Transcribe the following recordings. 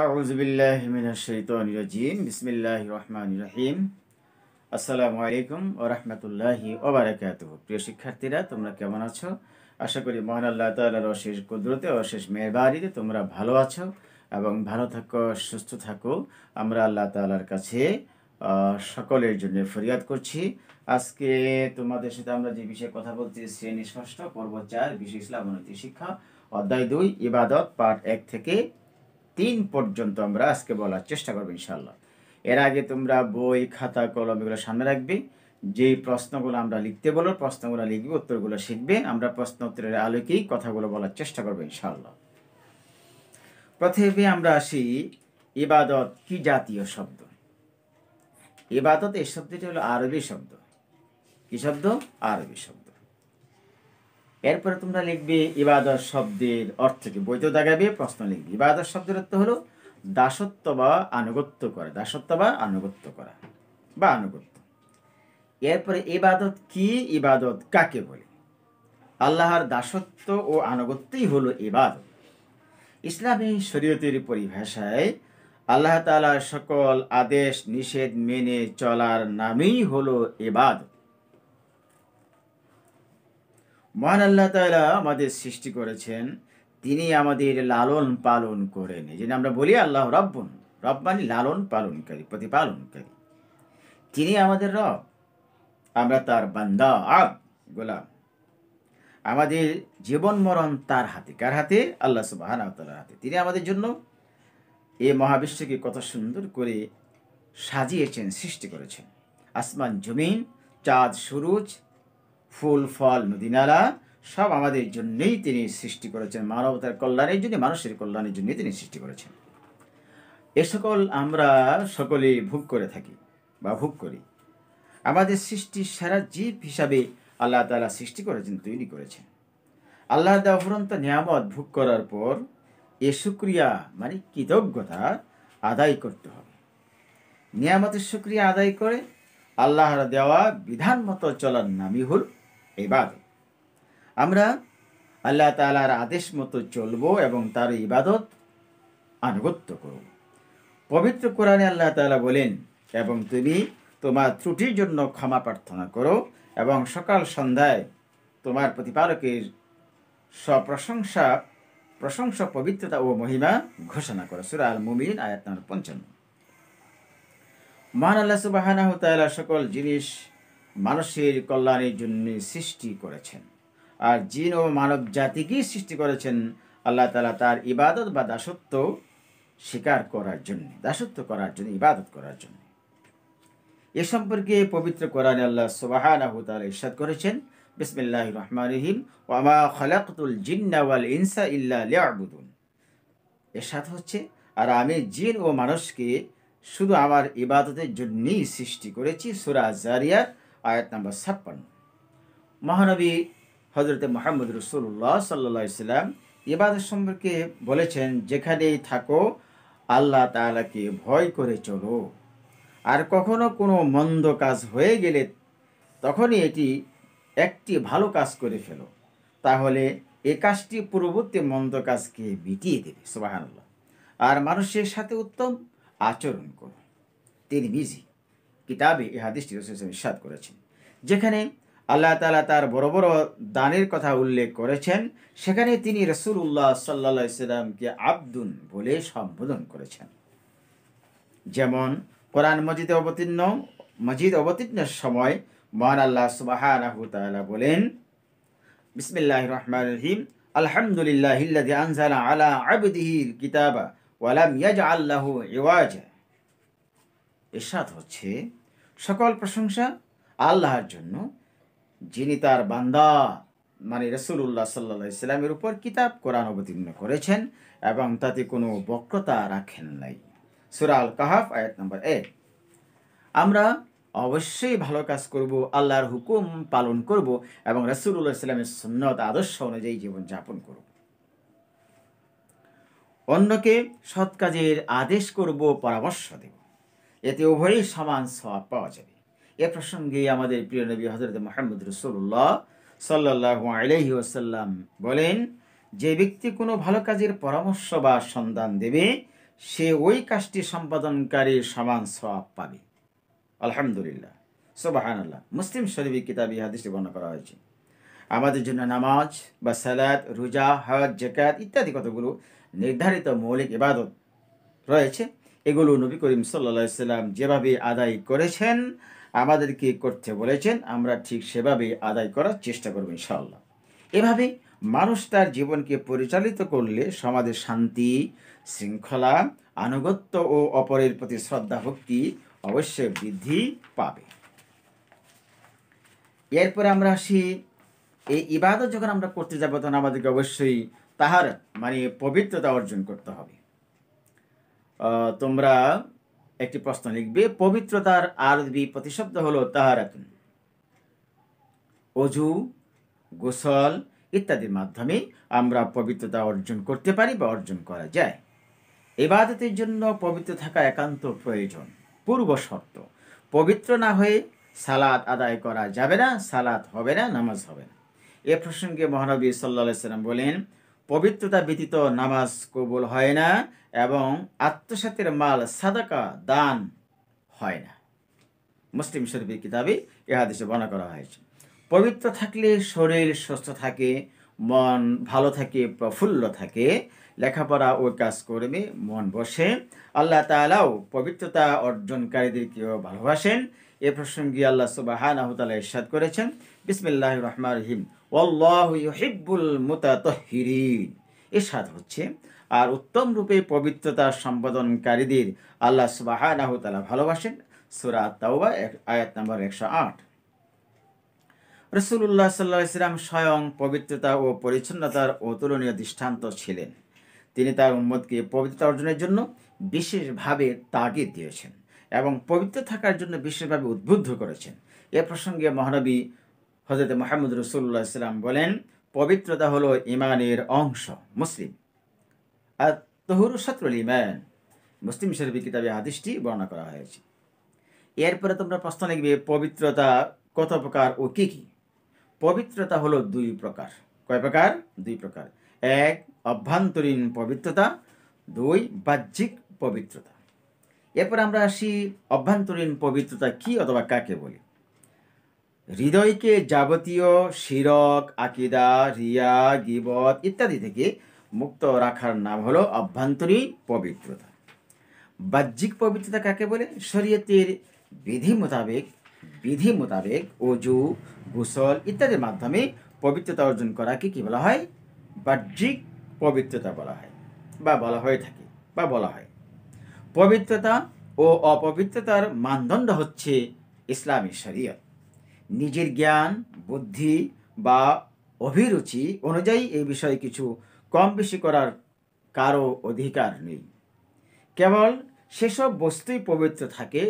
أعوذ بالله من الشيطان الرجيم بسم الله الرحمن الرحيم আসসালামু আলাইকুম ও রহমতুল্লাহি ওবরাকাত প্রিয় শিক্ষার্থীরা তোমরা কেমন আছো আশা করি মহান আল্লাহ তাআলার অশেষ কুদরতে অশেষ মেহরবানিতে তোমরা ভালো আছো এবং ভালো থাকো সুস্থ থাকো আমরা আল্লাহ তাআলার কাছে সকলের জন্য ফরিয়াদ করছি আজকে তোমাদের সাথে আমরা যে বিষয়ে কথা বলছি শ্রেণী ষষ্ঠ পর্ব চার বিশেষ ইসলাম শিক্ষা অধ্যায় দুই ইবাদত পাঠ এক থেকে তিন পর্যন্ত আমরা আজকে বলার চেষ্টা করবো ইনশাল্লাহ এর আগে তোমরা বই খাতা কলম এগুলো সামনে রাখবে যে প্রশ্নগুলো আমরা লিখতে বলো প্রশ্নগুলো লিখবে উত্তরগুলো শিখবে আমরা প্রশ্ন উত্তরের আলোকেই কথাগুলো বলার চেষ্টা করবো ইনশাল্লাহ প্রথমে আমরা আসি ইবাদত কি জাতীয় শব্দ ইবাদত এই শব্দটি হলো আরবি শব্দ কি শব্দ আরবি শব্দ এরপরে তোমরা লিখবে ইবাদত শব্দের অর্থ কি বইতে দাগাবে প্রশ্ন লিখবে ইবাদত শব্দের অর্থ হলো দাসত্ব বা আনুগত্য করা দাসত্ব বা আনুগত্য করা বা আনুগত্য এরপরে ইবাদত কি ইবাদত কাকে বলে আল্লাহর দাসত্ব ও আনুগত্যই হলো ইবাদত ইসলামী শরীয়তের পরিভাষায় আল্লাহ তালার সকল আদেশ নিষেধ মেনে চলার নামই হলো এবাদত মহান আল্লাহ তালা আমাদের সৃষ্টি করেছেন তিনি আমাদের লালন পালন করেন এই জন্য আমরা বলি আল্লাহ রব্বন রব মানে লালন পালনকারী প্রতিপালনকারী তিনি আমাদের রব আমরা তার বান্দা আব গোলাম আমাদের জীবন মরণ তার হাতে কার হাতে আল্লাহ সুবাহান আতালার হাতে তিনি আমাদের জন্য এ মহাবিশ্বকে কত সুন্দর করে সাজিয়েছেন সৃষ্টি করেছেন আসমান জমিন চাঁদ সুরুজ ফুল ফল নালা সব আমাদের জন্যেই তিনি সৃষ্টি করেছেন মানবতার কল্যাণের জন্য মানুষের কল্যাণের জন্যই তিনি সৃষ্টি করেছেন এ সকল আমরা সকলেই ভোগ করে থাকি বা ভোগ করি আমাদের সৃষ্টি সারা জীব হিসাবে আল্লাহ তালা সৃষ্টি করেছেন তৈরি করেছেন আল্লাহ দাফরন্ত নিয়ামত ভোগ করার পর এ সুক্রিয়া মানে কৃতজ্ঞতা আদায় করতে হবে নিয়ামতের সুক্রিয়া আদায় করে আল্লাহর দেওয়া বিধান মতো চলার নামই হল ইবাদত আমরা আল্লাহ তালার আদেশ মতো চলব এবং তার ইবাদত আনুগত্য করব পবিত্র কোরআনে আল্লাহ তালা বলেন এবং তুমি তোমার ত্রুটির জন্য ক্ষমা প্রার্থনা করো এবং সকাল সন্ধ্যায় তোমার প্রতিপালকের সপ্রশংসা প্রশংসা পবিত্রতা ও মহিমা ঘোষণা করো সুরাল মুমিন আয়াত নম্বর পঞ্চান্ন মহান আল্লাহ সুবাহানাহ সকল জিনিস মানুষের কল্যাণের জন্য সৃষ্টি করেছেন আর জিন ও মানব জাতিকেই সৃষ্টি করেছেন আল্লাহ তালা তার ইবাদত বা দাসত্ব স্বীকার করার জন্য দাসত্ব করার জন্য ইবাদত করার জন্য এ সম্পর্কে পবিত্র কোরআন আল্লাহ সুবাহানাহু তাআলা ইরশাদ করেছেন বিসমিল্লাহ রহমান রহিম ওয়ামা খলাকতুল জিন্না ইনসা ইল্লা লিয়াবুদুন এরশাদ হচ্ছে আর আমি জিন ও মানুষকে শুধু আমার ইবাদতের জন্যই সৃষ্টি করেছি সুরা জারিয়ার আয়াত নম্বর ছাপ্পান্ন মহানবী হজরতে মোহাম্মদ রসুল্লাহ সাল্লা ইসলাম ইবাদত সম্পর্কে বলেছেন যেখানেই থাকো আল্লাহ তালাকে ভয় করে চলো আর কখনো কোনো মন্দ কাজ হয়ে গেলে তখনই এটি একটি ভালো কাজ করে ফেলো তাহলে এ কাজটি পূর্ববর্তী মন্দ কাজকে মিটিয়ে দেবে সুবাহ আর মানুষের সাথে উত্তম আচরণ করো তিনি মিজি কিতাবে এ হাদিসটি রসুলাম ইসাদ করেছেন যেখানে আল্লাহ তালা তার বড় বড় দানের কথা উল্লেখ করেছেন সেখানে তিনি রসুল্লাহ সাল্লা সাল্লামকে আব্দুন বলে সম্বোধন করেছেন যেমন কোরআন মজিদ অবতীর্ণ মজিদ অবতীর্ণের সময় মহান আল্লাহ সুবাহ বলেন বিসমিল্লাহ রহমান রহিম আলহামদুলিল্লাহ আনজালা আলা আবদিহিল কিতাবা ওয়ালাম ইয়াজ আল্লাহ ইওয়াজ এরশাদ হচ্ছে সকল প্রশংসা আল্লাহর জন্য যিনি তার বান্দা মানে রসুল্লাহ সাল্লা ইসলামের উপর কিতাব কোরআন অবতীর্ণ করেছেন এবং তাতে কোনো বক্রতা রাখেন নাই সুরাল কাহাফ আয়াত নম্বর এক আমরা অবশ্যই ভালো কাজ করব আল্লাহর হুকুম পালন করব এবং রসুল্লাহ ইসলামের সুন্নত আদর্শ অনুযায়ী জীবনযাপন করব অন্যকে সৎ কাজের আদেশ করব পরামর্শ দেব এতে উভয়ই সমান সব পাওয়া যাবে এ প্রসঙ্গে আমাদের প্রিয় নবী হজরত মোহাম্মদ রসুল্লাহ সাল্লাহ আলহি ওসাল্লাম বলেন যে ব্যক্তি কোনো ভালো কাজের পরামর্শ বা সন্ধান দেবে সে ওই কাজটি সম্পাদনকারী সমান সব পাবে আলহামদুলিল্লাহ সোবাহান্লাহ মুসলিম শরীফ কিতাবি হাদিসে বর্ণনা করা হয়েছে আমাদের জন্য নামাজ বা সালাদ রোজা হজ জাকাত ইত্যাদি কতগুলো নির্ধারিত মৌলিক ইবাদত রয়েছে এগুলো নবী করিম সাল্লা সাল্লাম যেভাবে আদায় করেছেন আমাদেরকে করতে বলেছেন আমরা ঠিক সেভাবে আদায় করার চেষ্টা করব ইনশাল্লাহ এভাবে মানুষ তার জীবনকে পরিচালিত করলে সমাজে শান্তি শৃঙ্খলা আনুগত্য ও অপরের প্রতি শ্রদ্ধা ভক্তি অবশ্যই বৃদ্ধি পাবে এরপরে আমরা আসি এই ইবাদত যখন আমরা করতে যাব তখন আমাদেরকে অবশ্যই তাহার মানে পবিত্রতা অর্জন করতে হবে তোমরা একটি প্রশ্ন লিখবে পবিত্রতার আরবি প্রতিশব্দ হলো তাহারাতুন অজু গোসল ইত্যাদির মাধ্যমে আমরা পবিত্রতা অর্জন করতে পারি বা অর্জন করা যায় এবাদতের জন্য পবিত্র থাকা একান্ত প্রয়োজন পূর্ব শর্ত পবিত্র না হয়ে সালাদ আদায় করা যাবে না সালাদ হবে না নামাজ হবে না এ প্রসঙ্গে মহানবী সাল্লা সাল্লাম বলেন পবিত্রতা ব্যতীত নামাজ কবুল হয় না এবং আত্মসাতের মাল সাদাকা দান হয় না মুসলিম শরীফের কিতাবে এ হাদিসে বর্ণনা করা হয়েছে পবিত্র থাকলে শরীর সুস্থ থাকে মন ভালো থাকে প্রফুল্ল থাকে লেখাপড়া ও করবে মন বসে আল্লাহ তালাও পবিত্রতা অর্জনকারীদেরকেও ভালোবাসেন এ প্রসঙ্গে আল্লাহ সুবাহান আহতালা ইসাদ করেছেন বিসমিল্লাহ রহমান রহিম ওয়াল্লাহিবুল মোতাতহিরিন এরশাদ হচ্ছে আর উত্তম রূপে পবিত্রতা সম্পাদনকারীদের আল্লাহ সুবাহানাহ তালা ভালোবাসেন সুরা তাওবা আয়াত নম্বর একশো আট রসুল্লাহ সাল্লাহ ইসলাম স্বয়ং পবিত্রতা ও পরিচ্ছন্নতার অতুলনীয় দৃষ্টান্ত ছিলেন তিনি তার উম্মদকে পবিত্রতা অর্জনের জন্য বিশেষভাবে তাগিদ দিয়েছেন এবং পবিত্র থাকার জন্য বিশেষভাবে উদ্বুদ্ধ করেছেন এ প্রসঙ্গে মহানবী হজরত মোহাম্মদ রসুল্লাহ ইসলাম বলেন পবিত্রতা হলো ইমানের অংশ মুসলিম আর তহুরু শত্রুল ইমান মুসলিম শরীফ কিতাবে আদিষ্টি বর্ণনা করা হয়েছে এরপরে তোমরা প্রশ্ন লিখবে পবিত্রতা কত প্রকার ও কী কী পবিত্রতা হলো দুই প্রকার কয় প্রকার দুই প্রকার এক অভ্যন্তরীণ পবিত্রতা দুই বাহ্যিক পবিত্রতা এরপর আমরা আসি অভ্যন্তরীণ পবিত্রতা কি অথবা কাকে বলি হৃদয়কে যাবতীয় শিরক আকিদা রিয়া গিবত ইত্যাদি থেকে মুক্ত রাখার নাম হলো অভ্যন্তরীণ পবিত্রতা বাহ্যিক পবিত্রতা কাকে বলে শরীয়তের বিধি মোতাবেক বিধি মোতাবেক অজু গুসল ইত্যাদির মাধ্যমে পবিত্রতা অর্জন করাকে কী বলা হয় বাহ্যিক পবিত্রতা বলা হয় বা বলা হয়ে থাকে বা বলা হয় পবিত্রতা ও অপবিত্রতার মানদণ্ড হচ্ছে ইসলামী শরীয়ত নিজের জ্ঞান বুদ্ধি বা অভিরুচি অনুযায়ী এই বিষয়ে কিছু কম বেশি করার কারও অধিকার নেই কেবল সেসব বস্তুই পবিত্র থাকে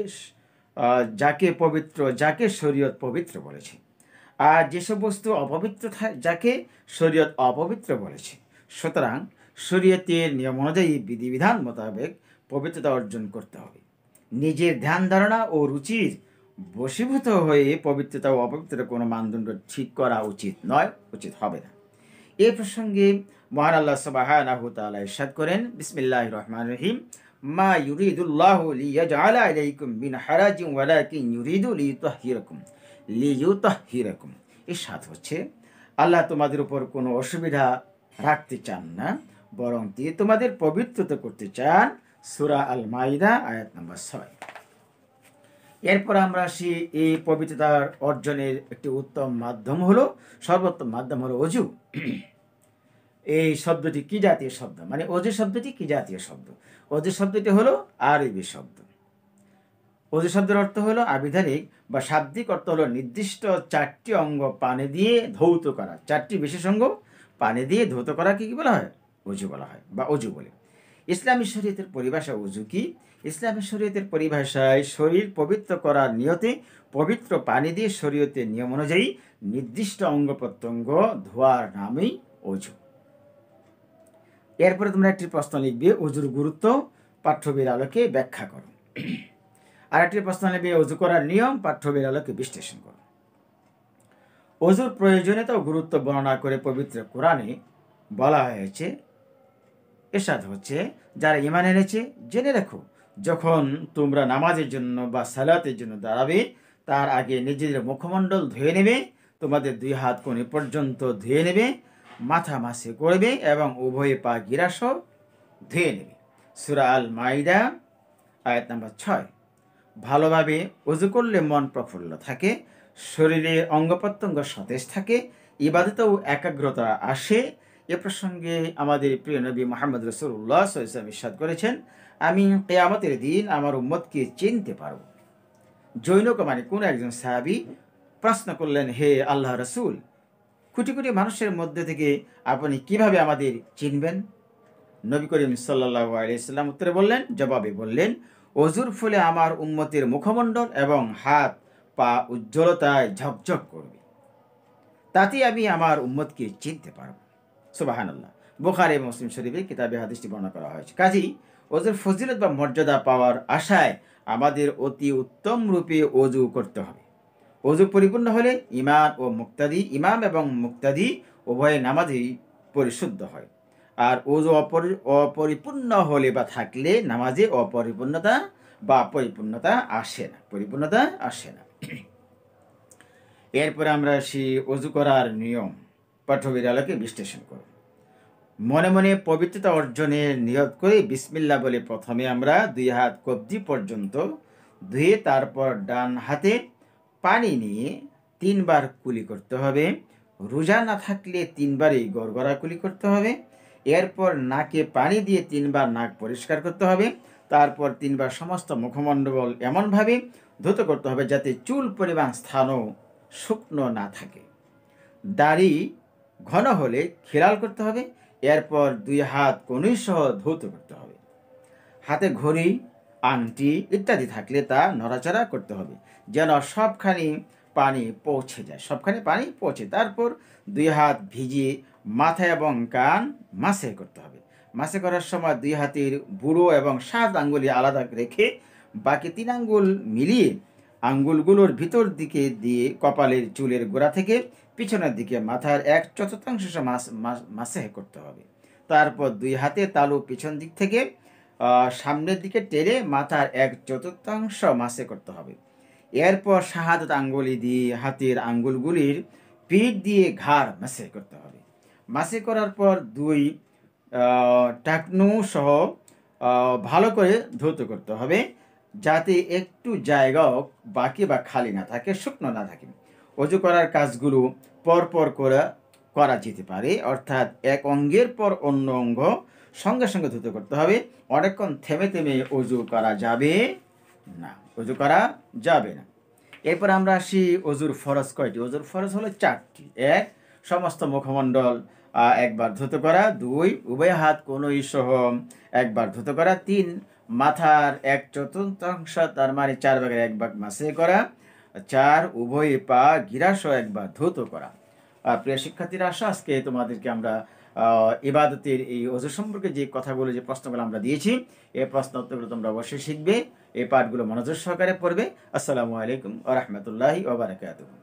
যাকে পবিত্র যাকে শরীয়ত পবিত্র বলেছে আর যেসব বস্তু অপবিত্র যাকে শরীয়ত অপবিত্র বলেছে সুতরাং শরীয়তের নিয়ম অনুযায়ী বিধিবিধান মোতাবেক পবিত্রতা অর্জন করতে হবে নিজের ধ্যান ধারণা ও রুচির বশীভূত হয়ে পবিত্রতা ও অপবিত্রতা কোনো মানদণ্ড ঠিক করা উচিত নয় উচিত হবে না এ প্রসঙ্গে মহান আল্লাহ সবাহ ইরশাদ করেন বিসমিল্লাহ রহমান রহিম মা ইউরিদুল্লাহ লিয়াজআলা আলাইকুম মিন হারাজিন ওয়ালাকিন ইউরিদু লিয়ুতাহহিরাকুম লিয়ুতাহহিরাকুম ইরশাদ হচ্ছে আল্লাহ তোমাদের উপর কোনো অসুবিধা রাখতে চান না বরং তিনি তোমাদের পবিত্রতা করতে চান সুরা আল মাইদা আয়াত নম্বর ছয় এরপর আমরা আসি এই পবিত্রতার অর্জনের একটি উত্তম মাধ্যম হলো সর্বোত্তম মাধ্যম হলো অজু এই শব্দটি কি জাতীয় শব্দ মানে অজু শব্দটি কি জাতীয় শব্দ অজু শব্দটি হলো আরবি শব্দ অজু শব্দের অর্থ হলো আবিধানিক বা শাব্দিক অর্থ হলো নির্দিষ্ট চারটি অঙ্গ পানে দিয়ে ধৌত করা চারটি বিশেষ অঙ্গ পানে দিয়ে ধৌত করা কি বলা হয় অজু বলা হয় বা অজু বলে ইসলামী শরীয়তের পরিভাষা উজু কি ইসলামী শরীয়তের পরিভাষায় শরীর পবিত্র করার নিয়তে পবিত্র পানি দিয়ে শরীয়তের নিয়ম অনুযায়ী নির্দিষ্ট অঙ্গ প্রত্যঙ্গ ধোয়ার নামেই অজু এরপরে তোমরা একটি প্রশ্ন লিখবে অজুর গুরুত্ব পাঠ্যবীর আলোকে ব্যাখ্যা করো আর একটি প্রশ্ন লিখবে অজু করার নিয়ম পাঠ্যবীর আলোকে বিশ্লেষণ করো অজুর প্রয়োজনীয়তা গুরুত্ব বর্ণনা করে পবিত্র কোরআনে বলা হয়েছে এরশাদ হচ্ছে যারা ইমান এনেছে জেনে রাখো যখন তোমরা নামাজের জন্য বা সালাতের জন্য দাঁড়াবে তার আগে নিজেদের মুখমণ্ডল ধুয়ে নেবে তোমাদের দুই হাত কোণে পর্যন্ত ধুয়ে নেবে মাথা মাসে করবে এবং উভয়ে পা গিরাস ধুয়ে নেবে সুরা আল মাইদা আয়াত নাম্বার ছয় ভালোভাবে উজু করলে মন প্রফুল্ল থাকে শরীরে অঙ্গ প্রত্যঙ্গ সতেজ থাকে ইবাদতেও একাগ্রতা আসে এ প্রসঙ্গে আমাদের প্রিয় নবী মোহাম্মদ রসুল্লাহ সাল্লাম ইসাদ করেছেন আমি কেয়ামতের দিন আমার উম্মতকে চিনতে পারব জৈনক মানে কোন একজন সাহাবি প্রশ্ন করলেন হে আল্লাহ রসুল কোটি কোটি মানুষের মধ্যে থেকে আপনি কিভাবে আমাদের চিনবেন নবী করিম সাল্লা আলিয়াল্লাম উত্তরে বললেন জবাবে বললেন অজুর ফলে আমার উম্মতের মুখমণ্ডল এবং হাত পা উজ্জ্বলতায় ঝকঝক করবে তাতে আমি আমার উম্মতকে চিনতে পারব সুবাহান্লাহ বোখারি মুসলিম শরীফে কিতাবে হাদিসটি বর্ণনা করা হয়েছে কাজী ওজুর ফজিলত বা মর্যাদা পাওয়ার আশায় আমাদের অতি উত্তম রূপে অজু করতে হবে অজু পরিপূর্ণ হলে ইমাম ও মুক্তাদি ইমাম এবং মুক্তাদি উভয়ে নামাজই পরিশুদ্ধ হয় আর অজু অপরি অপরিপূর্ণ হলে বা থাকলে নামাজে অপরিপূর্ণতা বা পরিপূর্ণতা আসে না পরিপূর্ণতা আসে না এরপরে আমরা আসি অজু করার নিয়ম পাঠবীর আলোকে বিশ্লেষণ করব মনে মনে পবিত্রতা অর্জনের নিয়ত করে বিসমিল্লা বলে প্রথমে আমরা দুই হাত কবজি পর্যন্ত ধুয়ে তারপর ডান হাতে পানি নিয়ে তিনবার কুলি করতে হবে রোজা না থাকলে তিনবারই গড়গড়া কুলি করতে হবে এরপর নাকে পানি দিয়ে তিনবার নাক পরিষ্কার করতে হবে তারপর তিনবার সমস্ত মুখমণ্ডল এমনভাবে ধুত করতে হবে যাতে চুল পরিমাণ স্থানও শুকনো না থাকে দাড়ি ঘন হলে খেলাল করতে হবে এরপর দুই হাত কনুই সহ ধৌত করতে হবে হাতে ঘড়ি আংটি ইত্যাদি থাকলে তা নড়াচড়া করতে হবে যেন সবখানি পানি পৌঁছে যায় সবখানে পানি পৌঁছে তারপর দুই হাত ভিজিয়ে মাথা এবং কান মাসে করতে হবে মাসে করার সময় দুই হাতের বুড়ো এবং সাত আঙ্গুলি আলাদা রেখে বাকি তিন আঙ্গুল মিলিয়ে আঙ্গুলগুলোর ভিতর দিকে দিয়ে কপালের চুলের গোড়া থেকে পিছনের দিকে মাথার এক চতুর্থাংশ মাসে করতে হবে তারপর দুই হাতে তালু পিছন দিক থেকে সামনের দিকে টেনে মাথার এক চতুর্থাংশ মাসে করতে হবে এরপর শাহাদ আঙ্গুলি দিয়ে হাতের আঙ্গুলগুলির পিঠ দিয়ে ঘাড় মাসে করতে হবে মাসে করার পর দুই টাকনু সহ ভালো করে ধৌত করতে হবে যাতে একটু জায়গাও বাকি বা খালি না থাকে শুকনো না থাকে অজু করার কাজগুলো পরপর করা করা যেতে পারে অর্থাৎ এক অঙ্গের পর অন্য অঙ্গ সঙ্গে সঙ্গে ধুতে করতে হবে অনেকক্ষণ থেমে থেমে অজু করা যাবে না অজু করা যাবে না এরপর আমরা আসি অজুর ফরজ কয়টি অজুর ফরজ হলো চারটি এক সমস্ত মুখমণ্ডল একবার ধুতে করা দুই উভয় হাত কোনোই সহ একবার ধুতে করা তিন মাথার এক চতুর্থাংশ তার মানে চার ভাগের এক ভাগ মাসে করা চার উভয় পা গিরাস একবার ধুত করা আর প্রিয় শিক্ষার্থীরা আশা আজকে তোমাদেরকে আমরা ইবাদতের এই অজু সম্পর্কে যে কথাগুলো যে প্রশ্নগুলো আমরা দিয়েছি এই প্রশ্ন উত্তরগুলো তোমরা অবশ্যই শিখবে এই পাঠগুলো মনোযোগ সহকারে পড়বে আসসালামু আলাইকুম আ রহমতুল্লাহি